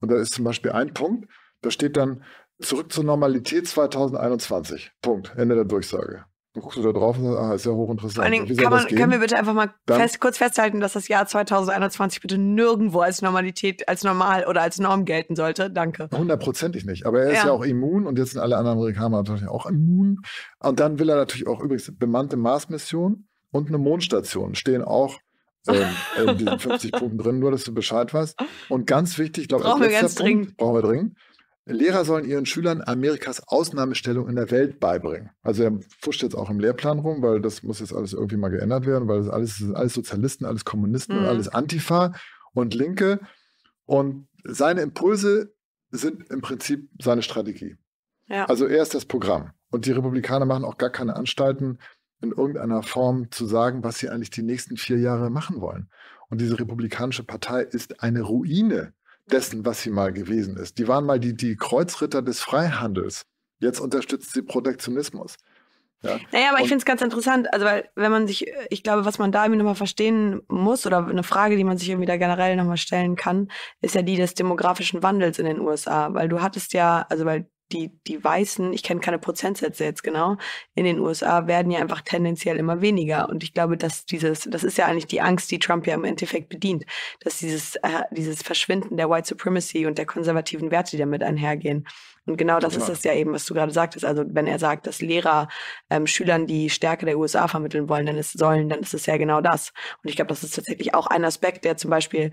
Und da ist zum Beispiel ein Punkt, da steht dann zurück zur Normalität 2021. Punkt. Ende der Durchsage guckst du da drauf und sagst, ah, ist ja hochinteressant. Vor allen Dingen, kann man, können wir bitte einfach mal fest, kurz festhalten, dass das Jahr 2021 bitte nirgendwo als Normalität, als normal oder als Norm gelten sollte? Danke. Hundertprozentig nicht. Aber er ist ja. ja. auch immun und jetzt sind alle anderen Amerikaner natürlich auch immun. Und dann will er natürlich auch übrigens bemannte Mars-Mission und eine Mondstation stehen auch ähm, [laughs] in diesen 50 Punkten drin, nur dass du Bescheid weißt. Und ganz wichtig, ich glaube, als letzter Punkt dringend. brauchen wir dringend. Lehrer sollen ihren Schülern Amerikas Ausnahmestellung in der Welt beibringen. Also er fuscht jetzt auch im Lehrplan rum, weil das muss jetzt alles irgendwie mal geändert werden, weil das alles alles Sozialisten, alles Kommunisten mhm. und alles Antifa und Linke. Und seine Impulse sind im Prinzip seine Strategie. Ja. Also er ist das Programm. Und die Republikaner machen auch gar keine Anstalten, in irgendeiner Form zu sagen, was sie eigentlich die nächsten vier Jahre machen wollen. Und diese republikanische Partei ist eine Ruine dessen, was sie mal gewesen ist. Die waren mal die, die Kreuzritter des Freihandels. Jetzt unterstützt sie Protektionismus. Ja. Naja, aber Und ich finde es ganz interessant, also weil wenn man sich, äh, ich glaube, was man da irgendwie nochmal verstehen muss oder eine Frage, die man sich irgendwie da generell nochmal stellen kann, ist ja die des demografischen Wandels in den USA, weil du hattest ja, also weil die, die Weißen, ich kenne keine Prozentsätze jetzt genau, in den USA werden ja einfach tendenziell immer weniger. Und ich glaube, dass dieses, das ist ja eigentlich die Angst, die Trump ja im Endeffekt bedient, dass dieses, äh, dieses Verschwinden der White Supremacy und der konservativen Werte, die damit einhergehen. Und genau das ja. ist das ja eben, was du gerade sagtest. Also wenn er sagt, dass Lehrer ähm, Schülern die Stärke der USA vermitteln wollen, dann ist sollen, dann ist es ja genau das. Und ich glaube, das ist tatsächlich auch ein Aspekt, der zum Beispiel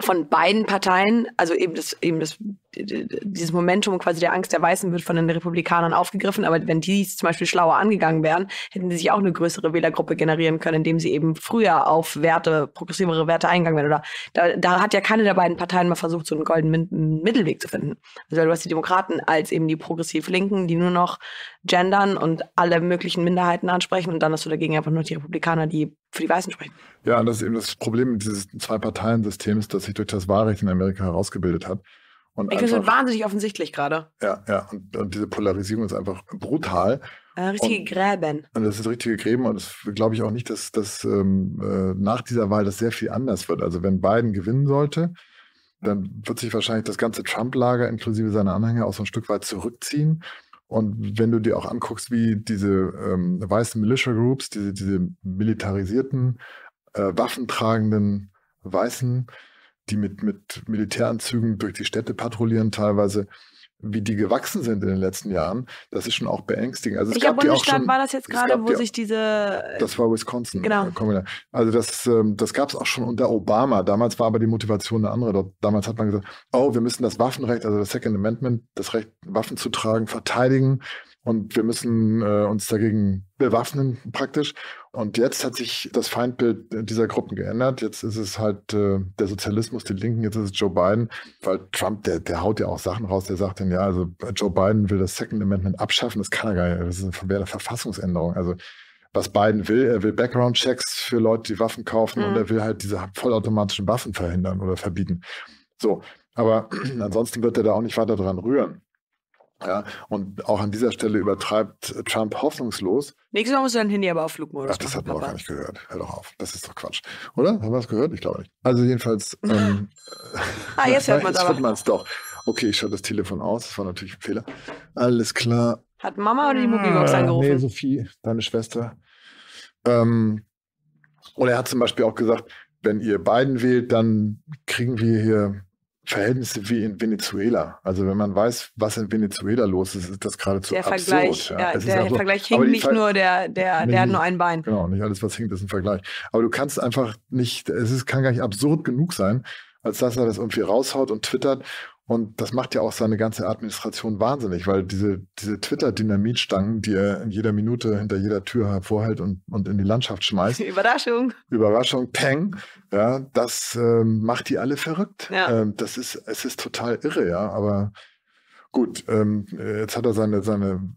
von beiden Parteien, also eben das, eben das dieses Momentum quasi der Angst der Weißen wird von den Republikanern aufgegriffen, aber wenn die zum Beispiel schlauer angegangen wären, hätten sie sich auch eine größere Wählergruppe generieren können, indem sie eben früher auf Werte, progressivere Werte eingegangen wären. Oder da, da hat ja keine der beiden Parteien mal versucht, so einen goldenen Mittelweg zu finden. Also du hast die Demokraten als eben die progressiv Linken, die nur noch gendern und alle möglichen Minderheiten ansprechen und dann hast du dagegen einfach nur die Republikaner, die für die Weißen sprechen. Ja, und das ist eben das Problem dieses Zwei-Parteien-Systems, das sich durch das Wahlrecht in Amerika herausgebildet hat. Und ich finde es wahnsinnig offensichtlich gerade. Ja, ja. Und, und, diese Polarisierung ist einfach brutal. Äh, richtige Gräben. Und das sind richtige Gräben. Und das glaube ich auch nicht, dass, dass ähm, äh, nach dieser Wahl das sehr viel anders wird. Also wenn Biden gewinnen sollte, dann wird sich wahrscheinlich das ganze Trump-Lager inklusive seiner Anhänger auch so ein Stück weit zurückziehen. Und wenn du dir auch anguckst, wie diese ähm, weißen Militia Groups, diese, diese militarisierten, äh, waffentragenden Weißen die mit, mit Militäranzügen durch die Städte patrouillieren teilweise, wie die gewachsen sind in den letzten Jahren, das ist schon auch beängstigend. Also es Welcher gab Bundesstaat auch schon, war das jetzt gerade, wo sich diese... Äh, das war Wisconsin. Genau. Also das, ähm, das gab es auch schon unter Obama. Damals war aber die Motivation eine andere. Damals hat man gesagt, oh, wir müssen das Waffenrecht, also das Second Amendment, das Recht, Waffen zu tragen, verteidigen und wir müssen äh, uns dagegen bewaffnen praktisch. Und jetzt hat sich das Feindbild dieser Gruppen geändert. Jetzt ist es halt äh, der Sozialismus, die Linken, jetzt ist es Joe Biden, weil Trump, der, der haut ja auch Sachen raus, der sagt dann, ja, also äh, Joe Biden will das Second Amendment abschaffen, das kann er gar nicht, das wäre eine Verfassungsänderung. Also was Biden will, er will Background-Checks für Leute, die Waffen kaufen mhm. und er will halt diese vollautomatischen Waffen verhindern oder verbieten. So, aber [clears throat] ansonsten wird er da auch nicht weiter dran rühren. Ja, und auch an dieser Stelle übertreibt Trump hoffnungslos. Nächstes Mal muss dein Handy aber auf Flugmodus. Ach, das hat man Papa. auch gar nicht gehört. Hör doch auf. Das ist doch Quatsch. Oder? Haben wir es gehört? Ich glaube nicht. Also jedenfalls. Ähm, [laughs] ah, jetzt hört man es aber. [laughs] Jetzt hört man es doch. Okay, ich schalte das Telefon aus. Das war natürlich ein Fehler. Alles klar. Hat Mama oder die Mobilbox ah, angerufen? Nee, Sophie, deine Schwester. Ähm, und er hat zum Beispiel auch gesagt, wenn ihr beiden wählt, dann kriegen wir hier Verhältnisse wie in Venezuela. Also wenn man weiß, was in Venezuela los ist, ist das geradezu der absurd. Vergleich, ja. Ja, der, der absurd. Vergleich hinkt nicht Ver nur, der, der, nee, der hat nur ein Bein. Genau, nicht alles, was hängt, ist ein Vergleich. Aber du kannst einfach nicht, es ist, kann gar nicht absurd genug sein, als dass er das irgendwie raushaut und twittert und das macht ja auch seine ganze Administration wahnsinnig, weil diese, diese Twitter-Dynamitstangen, die er in jeder Minute hinter jeder Tür hervorhält und, und in die Landschaft schmeißt. [laughs] Überraschung. Überraschung, Peng. Ja, das ähm, macht die alle verrückt. Ja. Ähm, das ist, es ist total irre, ja. Aber Gut, ähm, jetzt hat er seine, seine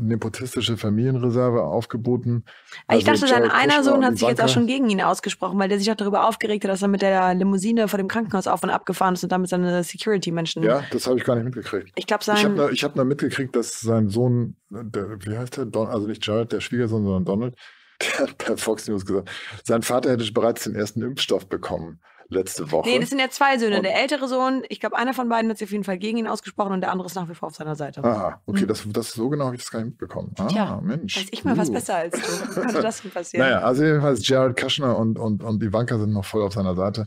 nepotistische Familienreserve aufgeboten. Also ich dachte, sein also einer Sohn hat sich Banker. jetzt auch schon gegen ihn ausgesprochen, weil der sich auch darüber aufgeregt hat, dass er mit der Limousine vor dem Krankenhaus auf und ab ist und damit seine Security-Menschen. Ja, das habe ich gar nicht mitgekriegt. Ich glaube, sein. Ich habe nur, hab mitgekriegt, dass sein Sohn, der, wie heißt der? Don, also nicht Jared, der Schwiegersohn, sondern Donald, [laughs] der hat per Fox News gesagt, sein Vater hätte bereits den ersten Impfstoff bekommen letzte Woche. Nee, das sind ja zwei Söhne. Und der ältere Sohn, ich glaube, einer von beiden hat sich auf jeden Fall gegen ihn ausgesprochen und der andere ist nach wie vor auf seiner Seite. Ah, okay, hm. das, das so genau habe ich das gar nicht mitbekommen. Ah, Tja, Mensch. Weiß ich mal uh. was besser als du. Wie das denn passieren? [laughs] Naja, also jedenfalls Jared Kushner und, und, und Ivanka sind noch voll auf seiner Seite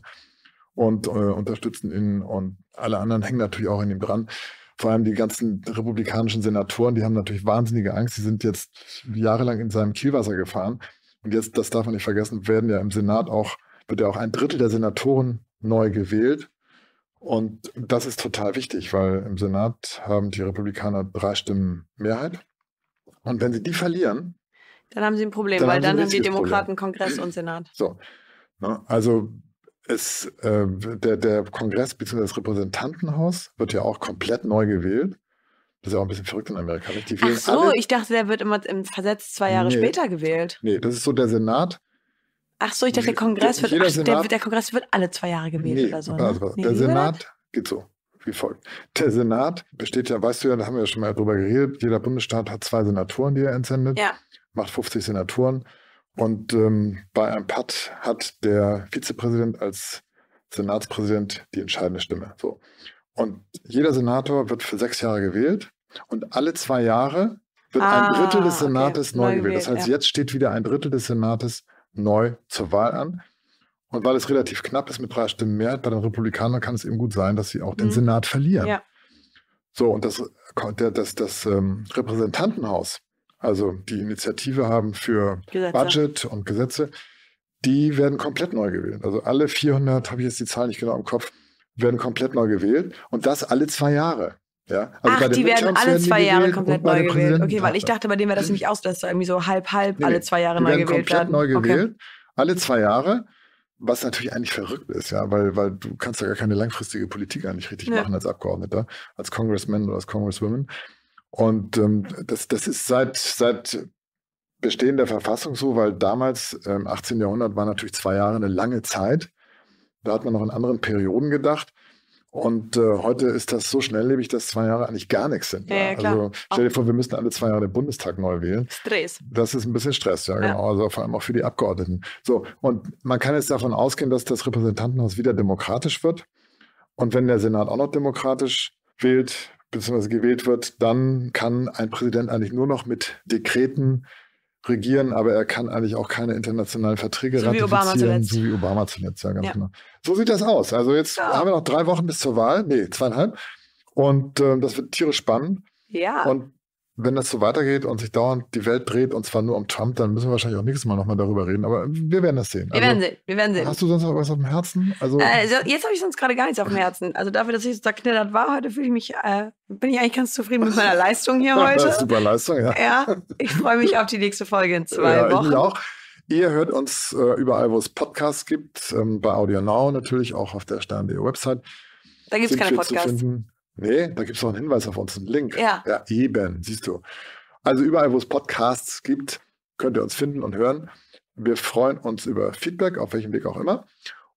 und äh, unterstützen ihn und alle anderen hängen natürlich auch in ihm dran. Vor allem die ganzen republikanischen Senatoren, die haben natürlich wahnsinnige Angst. Die sind jetzt jahrelang in seinem Kielwasser gefahren. Und jetzt, das darf man nicht vergessen, werden ja im Senat auch wird ja auch ein Drittel der Senatoren neu gewählt. Und das ist total wichtig, weil im Senat haben die Republikaner drei Stimmen Mehrheit. Und wenn sie die verlieren, dann haben sie ein Problem, dann weil haben dann haben die Demokraten Problem. Kongress und Senat. So. Ne? Also es, äh, der, der Kongress bzw. das Repräsentantenhaus wird ja auch komplett neu gewählt. Das ist ja auch ein bisschen verrückt in Amerika. Nicht? Die Ach so, alle. ich dachte, der wird immer im versetzt zwei Jahre nee. später gewählt. Nee, das ist so der Senat. Ach so, ich dachte, der Kongress wird, ach, Senat, der, der, Kongress wird alle zwei Jahre gewählt nee, oder so. Ne? Also, nee, der Senat das? geht so wie folgt. Der Senat besteht ja, weißt du ja, da haben wir ja schon mal drüber geredet, jeder Bundesstaat hat zwei Senatoren, die er entsendet, ja. macht 50 Senatoren. Und ähm, bei einem PAD hat der Vizepräsident als Senatspräsident die entscheidende Stimme. So. Und jeder Senator wird für sechs Jahre gewählt und alle zwei Jahre wird ah, ein Drittel des Senates okay. neu, neu gewählt. Das heißt, ja. jetzt steht wieder ein Drittel des Senates neu zur Wahl an. Und weil es relativ knapp ist mit drei Stimmen mehr bei den Republikanern, kann es eben gut sein, dass sie auch mhm. den Senat verlieren. Ja. So, und das, das, das, das ähm, Repräsentantenhaus, also die Initiative haben für Gesetze. Budget und Gesetze, die werden komplett neu gewählt. Also alle 400, habe ich jetzt die Zahl nicht genau im Kopf, werden komplett neu gewählt. Und das alle zwei Jahre. Ja, also Ach, die werden alle zwei Jahre komplett neu gewählt. Okay, weil ich dachte, bei denen wäre das nämlich aus, dass da irgendwie so halb, halb nee, alle zwei Jahre neu gewählt werden. neu gewählt, okay. alle mhm. zwei Jahre, was natürlich eigentlich verrückt ist, ja, weil, weil du kannst ja gar keine langfristige Politik eigentlich richtig nee. machen als Abgeordneter, als Congressman oder als Congresswoman. Und ähm, das, das ist seit, seit Bestehen der Verfassung so, weil damals, im ähm, 18. Jahrhundert, war natürlich zwei Jahre eine lange Zeit. Da hat man noch in anderen Perioden gedacht. Und äh, heute ist das so schnelllebig, dass zwei Jahre eigentlich gar nichts sind. Ja, ja. Also stell dir vor, wir müssen alle zwei Jahre den Bundestag neu wählen. Stress. Das ist ein bisschen Stress, ja, genau. Also vor allem auch für die Abgeordneten. So, und man kann jetzt davon ausgehen, dass das Repräsentantenhaus wieder demokratisch wird. Und wenn der Senat auch noch demokratisch wählt, beziehungsweise gewählt wird, dann kann ein Präsident eigentlich nur noch mit Dekreten regieren, aber er kann eigentlich auch keine internationalen Verträge so ratifizieren, wie so wie Obama zuletzt. Ja, ganz ja. Genau. So sieht das aus. Also jetzt ja. haben wir noch drei Wochen bis zur Wahl, nee, zweieinhalb. Und äh, das wird tierisch spannend. Ja. Und wenn das so weitergeht und sich dauernd die Welt dreht und zwar nur um Trump, dann müssen wir wahrscheinlich auch nächstes Mal nochmal darüber reden. Aber wir werden das sehen. Wir also, werden sehen. Wir werden sehen. Hast du sonst noch was auf dem Herzen? Also, also jetzt habe ich sonst gerade gar nichts auf dem Herzen. Also dafür, dass ich so zerknittert war heute, fühle ich mich, äh, bin ich eigentlich ganz zufrieden mit meiner Leistung hier [laughs] heute. Das ist super Leistung, ja. Ja, ich freue mich auf die nächste Folge in zwei ja, Wochen. Ich auch. Ihr hört uns äh, überall, wo es Podcasts gibt, ähm, bei Audio Now natürlich, auch auf der Stern.de Website. Da gibt es keine Podcasts. Nee, da gibt es noch einen Hinweis auf uns, einen Link. Ja. ja. Eben, siehst du. Also überall, wo es Podcasts gibt, könnt ihr uns finden und hören. Wir freuen uns über Feedback, auf welchem Weg auch immer.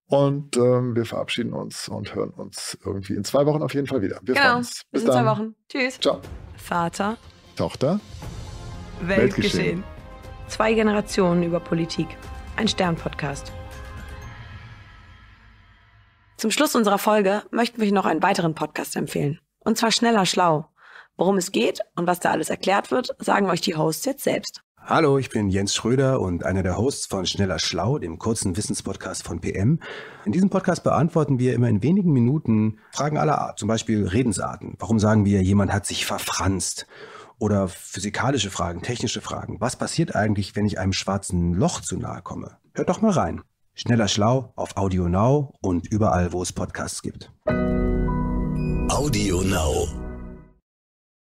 Und ähm, wir verabschieden uns und hören uns irgendwie in zwei Wochen auf jeden Fall wieder. Wir genau. freuen uns. Bis, Bis in dann. zwei Wochen. Tschüss. Ciao. Vater. Tochter. Weltgeschehen. Weltgeschehen. Zwei Generationen über Politik. Ein Stern-Podcast. Zum Schluss unserer Folge möchten wir noch einen weiteren Podcast empfehlen. Und zwar Schneller Schlau. Worum es geht und was da alles erklärt wird, sagen euch die Hosts jetzt selbst. Hallo, ich bin Jens Schröder und einer der Hosts von Schneller Schlau, dem kurzen Wissenspodcast von PM. In diesem Podcast beantworten wir immer in wenigen Minuten Fragen aller Art, zum Beispiel Redensarten. Warum sagen wir, jemand hat sich verfranst? Oder physikalische Fragen, technische Fragen. Was passiert eigentlich, wenn ich einem schwarzen Loch zu nahe komme? Hört doch mal rein. Schneller Schlau auf Audio Now und überall, wo es Podcasts gibt. Audio Now.